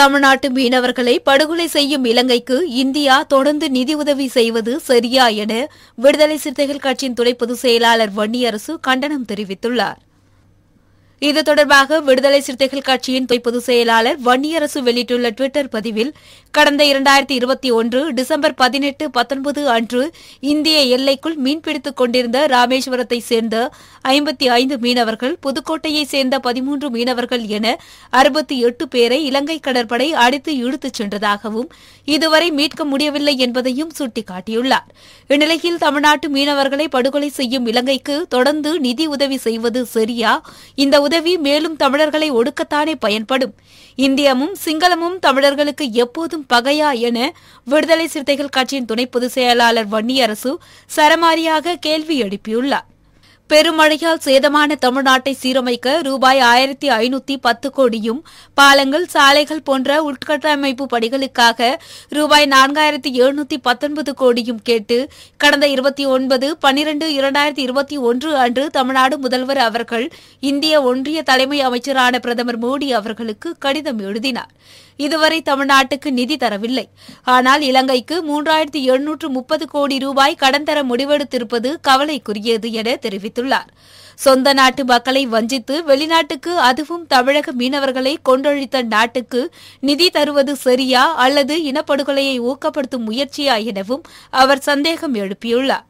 தமிழ்நாட்டு மீனவர்களை படுகொலை செய்யும் இலங்கைக்கு இந்தியா தொடர்ந்து நிதியுதவி செய்வது சரியா என விடுதலை சிறுத்தைகள் கட்சியின் துணை பொதுச் செயலாளர் வன்னியரசு கண்டனம் தெரிவித்துள்ளார் இது தொடர்பாக விடுதலை சிறுத்தைகள் கட்சியின் பொதுச் செயலாளர் வன்னியரசு வெளியிட்டுள்ள டுவிட்டர் பதிவில் கடந்த இரண்டாயிரத்தி இருபத்தி ஒன்று டிசம்பர் பதினெட்டு பத்தொன்பது அன்று இந்திய எல்லைக்குள் மீன்பிடித்துக் கொண்டிருந்த ராமேஸ்வரத்தை சேர்ந்த ஐம்பத்தி ஐந்து மீனவர்கள் புதுக்கோட்டையை சேர்ந்த பதிமூன்று மீனவர்கள் என அறுபத்தி எட்டு பேரை இலங்கை கடற்படை அடித்து இழுத்துச் சென்றதாகவும் இதுவரை மீட்க முடியவில்லை என்பதையும் சுட்டிக்காட்டியுள்ளார் இந்நிலையில் தமிழ்நாட்டு மீனவர்களை படுகொலை செய்யும் இலங்கைக்கு தொடர்ந்து நிதி உதவி செய்வது சரியா இந்த உதவி மேலும் தமிழர்களை ஒடுக்கத்தானே பயன்படும் இந்தியமும் சிங்களமும் தமிழர்களுக்கு எப்போதும் பகையா என விடுதலை சிறுத்தைகள் கட்சியின் துணை பொதுச் செயலாளர் வன்னியரசு சரமாரியாக கேள்வி எழுப்பியுள்ளார் பெருமழையால் சேதமான தமிழ்நாட்டை சீரமைக்க ரூபாய் ஆயிரத்தி ஐநூத்தி பத்து கோடியும் பாலங்கள் சாலைகள் போன்ற உட்கட்டமைப்பு பணிகளுக்காக ரூபாய் நான்காயிரத்தி எழுநூத்தி பத்தொன்பது கோடியும் கேட்டு கடந்த இருபத்தி ஒன்பது பனிரண்டு இரண்டாயிரத்தி இருபத்தி ஒன்று அன்று தமிழ்நாடு முதல்வர் அவர்கள் இந்திய ஒன்றிய தலைமை அமைச்சரான பிரதமர் மோடி அவர்களுக்கு கடிதம் எழுதினார் இதுவரை தமிழ்நாட்டுக்கு நிதி தரவில்லை ஆனால் இலங்கைக்கு மூன்றாயிரத்தி எழுநூற்று முப்பது கோடி ரூபாய் கடன் தர முடிவெடுத்திருப்பது கவலைக்குரியது என தெரிவித்தார் தெரிவித்துள்ளார் சொந்த நாட்டு மக்களை வஞ்சித்து வெளிநாட்டுக்கு அதுவும் தமிழக மீனவர்களை கொண்டொழித்த நாட்டுக்கு நிதி தருவது சரியா அல்லது இனப்படுகொலையை ஊக்கப்படுத்தும் முயற்சியா எனவும் அவர் சந்தேகம் எழுப்பியுள்ளார்